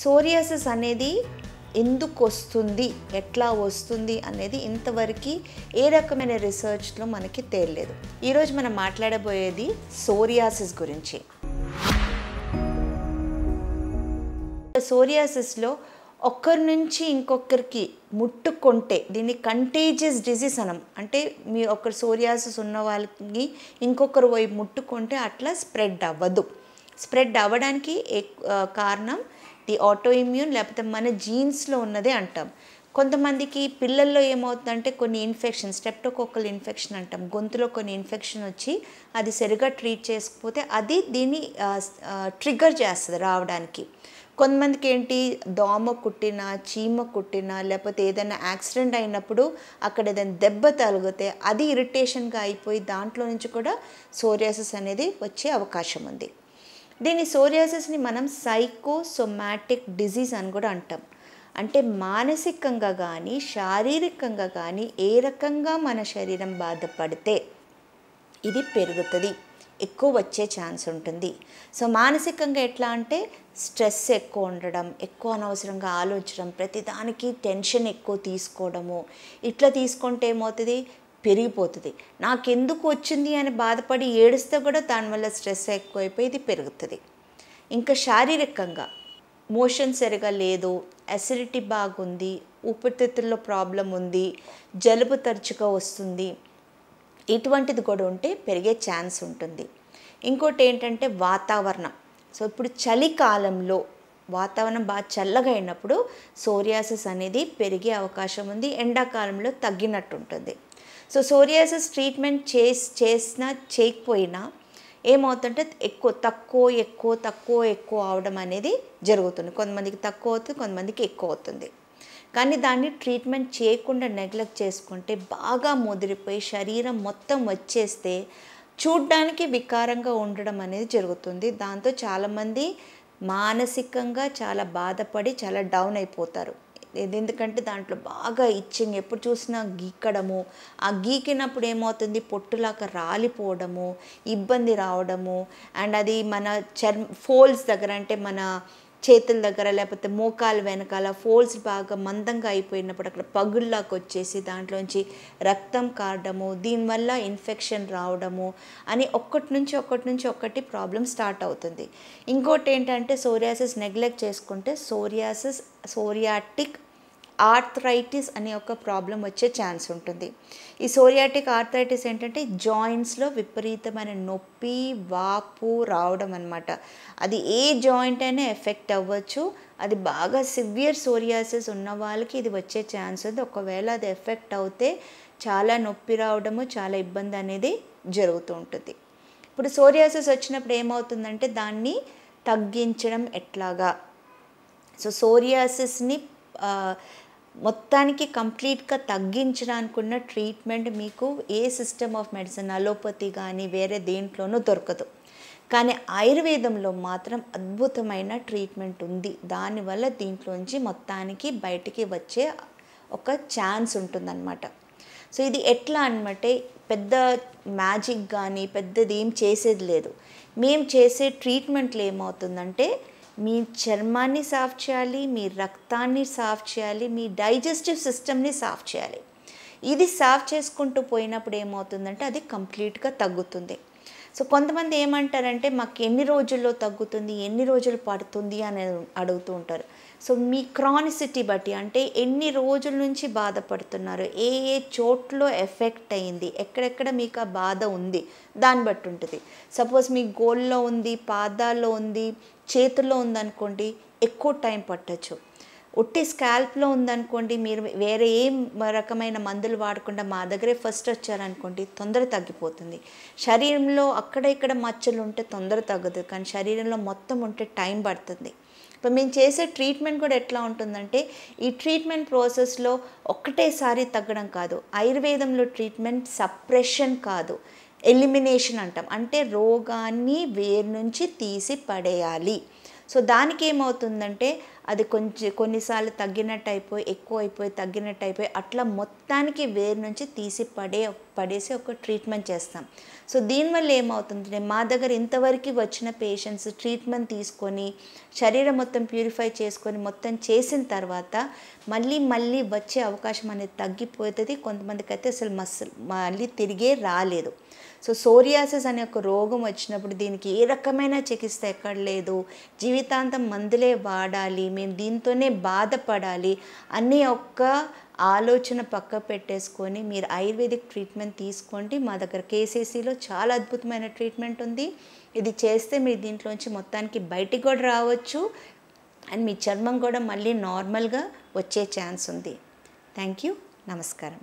psoriasis అనేది ఎందుకు వస్తుంది ఎట్లా వస్తుంది అనేది ఇంతవరకు ఏ రకమైన రీసెర్చ్లో మనకి తేలలేదు ఈరోజు మనం మాట్లాడబోయేది సోరియాసిస్ గురించి సోరియాసిస్లో ఒక్కరి నుంచి ఇంకొకరికి ముట్టుకుంటే దీన్ని కంటేజియస్ డిజీస్ అనం అంటే మీ ఒకరు సోరియాసిస్ ఉన్న వాళ్ళకి ఇంకొకరు వైపు ముట్టుకుంటే అట్లా స్ప్రెడ్ అవ్వదు స్ప్రెడ్ అవ్వడానికి కారణం ది ఇమ్యూన్ లేకపోతే మన జీన్స్లో ఉన్నదే అంటాం కొంతమందికి పిల్లల్లో ఏమవుతుందంటే కొన్ని ఇన్ఫెక్షన్ స్టెప్టోకోకల్ ఇన్ఫెక్షన్ అంటాం గొంతులో కొన్ని ఇన్ఫెక్షన్ వచ్చి అది సరిగా ట్రీట్ చేసుకపోతే అది దీన్ని ట్రిగ్గర్ చేస్తుంది రావడానికి కొంతమందికి ఏంటి దోమ కుట్టినా చీమ కుట్టినా లేకపోతే ఏదైనా యాక్సిడెంట్ అయినప్పుడు అక్కడ ఏదైనా దెబ్బ తగిలితే అది ఇరిటేషన్గా అయిపోయి దాంట్లో నుంచి కూడా సోరియాసిస్ అనేది వచ్చే అవకాశం ఉంది దీని సోరియాసిస్ని మనం సైకోసొమాటిక్ డిజీజ్ అని కూడా అంటాం అంటే మానసికంగా కానీ శారీరకంగా కానీ ఏ రకంగా మన శరీరం బాధపడితే ఇది పెరుగుతుంది ఎక్కువ వచ్చే ఛాన్స్ ఉంటుంది సో మానసికంగా ఎట్లా అంటే స్ట్రెస్ ఎక్కువ ఉండడం ఎక్కువ అనవసరంగా ఆలోచడం ప్రతిదానికి టెన్షన్ ఎక్కువ తీసుకోవడము ఇట్లా తీసుకుంటే ఏమవుతుంది పెరిగిపోతుంది నాకెందుకు వచ్చింది అని బాధపడి ఏడిస్తే కూడా దానివల్ల స్ట్రెస్ ఎక్కువైపోయి ఇది పెరుగుతుంది ఇంకా శారీరకంగా మోషన్ సరిగా లేదు అసిడిటీ బాగుంది ఊపిరితిత్తుల్లో ప్రాబ్లం ఉంది జలుబు తరచుగా వస్తుంది ఇటువంటిది కూడా ఉంటే పెరిగే ఛాన్స్ ఉంటుంది ఇంకోటి ఏంటంటే వాతావరణం సో ఇప్పుడు చలికాలంలో వాతావరణం బాగా చల్లగా అయినప్పుడు సోరియాసిస్ అనేది పెరిగే అవకాశం ఉంది ఎండాకాలంలో తగ్గినట్టు ఉంటుంది సో సోరియాసిస్ ట్రీట్మెంట్ చేసి చేసినా చేయకపోయినా ఏమవుతుంటే ఎక్కువ తక్కువ ఎక్కువ తక్కువ ఎక్కువ అవడం అనేది జరుగుతుంది కొంతమందికి తక్కువ అవుతుంది కొంతమందికి ఎక్కువ అవుతుంది కానీ దాన్ని ట్రీట్మెంట్ చేయకుండా నెగ్లెక్ట్ చేసుకుంటే బాగా ముదిరిపోయి శరీరం మొత్తం వచ్చేస్తే చూడ్డానికి వికారంగా ఉండడం అనేది జరుగుతుంది దాంతో చాలామంది మానసికంగా చాలా బాధపడి చాలా డౌన్ అయిపోతారు ఎందుకంటే దాంట్లో బాగా ఇచ్చింగ్ ఎప్పుడు చూసినా గీక్కడము ఆ గీకినప్పుడు ఏమవుతుంది పొట్టులాగా రాలిపోవడము ఇబ్బంది రావడము అండ్ అది మన చర్మ ఫోల్స్ దగ్గర అంటే మన చేతుల దగ్గర లేకపోతే మోకాలు వెనకాల ఫోల్స్ బాగా మందంగా అయిపోయినప్పుడు అక్కడ పగుళ్ళలాగా వచ్చేసి దాంట్లోంచి రక్తం కారడము దీనివల్ల ఇన్ఫెక్షన్ రావడము అని ఒక్కటి నుంచి ఒక్కటి నుంచి ఒక్కటి ప్రాబ్లం స్టార్ట్ అవుతుంది ఇంకోటి ఏంటంటే సోరియాసిస్ నెగ్లెక్ట్ చేసుకుంటే సోరియాసిస్ సోరియాటిక్ ఆర్థరైటిస్ అనే ఒక ప్రాబ్లం వచ్చే ఛాన్స్ ఉంటుంది ఈ సోరియాటిక్ ఆర్థరైటిస్ ఏంటంటే జాయింట్స్లో విపరీతమైన నొప్పి వాపు రావడం అనమాట అది ఏ జాయింట్ అయినా ఎఫెక్ట్ అవ్వచ్చు అది బాగా సివియర్ సోరియాసిస్ ఉన్న వాళ్ళకి ఇది వచ్చే ఛాన్స్ ఉంది ఒకవేళ అది ఎఫెక్ట్ అవుతే చాలా నొప్పి రావడము చాలా ఇబ్బంది అనేది జరుగుతూ ఉంటుంది ఇప్పుడు సోరియాసిస్ వచ్చినప్పుడు ఏమవుతుందంటే దాన్ని తగ్గించడం ఎట్లాగా సో సోరియాసిస్ని మొత్తానికి కంప్లీట్గా తగ్గించడానికి ఉన్న ట్రీట్మెంట్ మీకు ఏ సిస్టమ్ ఆఫ్ మెడిసిన్ అలోపతి కానీ వేరే దేంట్లోనూ దొరకదు కానీ ఆయుర్వేదంలో మాత్రం అద్భుతమైన ట్రీట్మెంట్ ఉంది దానివల్ల దీంట్లోంచి మొత్తానికి బయటికి వచ్చే ఒక ఛాన్స్ ఉంటుందన్నమాట సో ఇది ఎట్లా అనమాట పెద్ద మ్యాజిక్ కానీ పెద్దది ఏం చేసేది లేదు మేము చేసే ట్రీట్మెంట్లు ఏమవుతుందంటే మీ చర్మాన్ని సాఫ్ చేయాలి మీ రక్తాన్ని సాఫ్ చేయాలి మీ డైజెస్టివ్ సిస్టమ్ని సాఫ్ చేయాలి ఇది సాఫ్ చేసుకుంటూ పోయినప్పుడు ఏమవుతుందంటే అది కంప్లీట్గా తగ్గుతుంది సో కొంతమంది ఏమంటారంటే మాకు ఎన్ని రోజుల్లో తగ్గుతుంది ఎన్ని రోజులు పడుతుంది అని అడుగుతూ ఉంటారు సో మీ క్రానిసిటీ బట్టి అంటే ఎన్ని రోజుల నుంచి బాధపడుతున్నారు ఏ ఏ చోట్లో ఎఫెక్ట్ అయింది ఎక్కడెక్కడ మీకు ఆ బాధ ఉంది దాన్ని బట్టి ఉంటుంది సపోజ్ మీ గోల్లో ఉంది పాదాల్లో ఉంది చేతుల్లో ఉందనుకోండి ఎక్కువ టైం పట్టచ్చు ఉట్టి స్కాల్ప్లో ఉందనుకోండి మీరు వేరే ఏం రకమైన మందులు వాడకుండా మా దగ్గరే ఫస్ట్ వచ్చారనుకోండి తొందర తగ్గిపోతుంది శరీరంలో అక్కడ ఇక్కడ మచ్చలు ఉంటే తొందర తగ్గదు కానీ శరీరంలో మొత్తం ఉంటే టైం పడుతుంది ఇప్పుడు మేము చేసే ట్రీట్మెంట్ కూడా ఎట్లా ఉంటుందంటే ఈ ట్రీట్మెంట్ ప్రాసెస్లో ఒక్కటేసారి తగ్గడం కాదు ఆయుర్వేదంలో ట్రీట్మెంట్ సప్రెషన్ కాదు ఎలిమినేషన్ అంటాం అంటే రోగాన్ని వేరు నుంచి తీసి పడేయాలి సో దానికి ఏమవుతుందంటే అది కొంచెం కొన్నిసార్లు తగ్గినట్టు అయిపోయి ఎక్కువ అయిపోయి తగ్గినట్టు అయిపోయి అట్లా మొత్తానికి వేరు నుంచి తీసి పడే పడేసి ఒక ట్రీట్మెంట్ చేస్తాం సో దీనివల్ల ఏమవుతుందంటే మా దగ్గర ఇంతవరకు వచ్చిన పేషెంట్స్ ట్రీట్మెంట్ తీసుకొని శరీరం మొత్తం ప్యూరిఫై చేసుకొని మొత్తం చేసిన తర్వాత మళ్ళీ మళ్ళీ వచ్చే అవకాశం అనేది తగ్గిపోతుంది కొంతమందికి అయితే అసలు మస్సు మళ్ళీ తిరిగే రాలేదు సో సోరియాసిస్ అనే ఒక రోగం వచ్చినప్పుడు దీనికి ఏ రకమైన చికిత్స ఎక్కడ లేదు జీవితాంతం మందులే వాడాలి మేము దీంతోనే బాధపడాలి అన్ని ఒక్క ఆలోచన పక్క పెట్టేసుకొని మీరు ఆయుర్వేదిక్ ట్రీట్మెంట్ తీసుకోండి మా దగ్గర కేసీసీలో చాలా అద్భుతమైన ట్రీట్మెంట్ ఉంది ఇది చేస్తే మీరు దీంట్లోంచి మొత్తానికి బయటికి కూడా రావచ్చు అండ్ మీ చర్మం కూడా మళ్ళీ నార్మల్గా వచ్చే ఛాన్స్ ఉంది థ్యాంక్ యూ నమస్కారం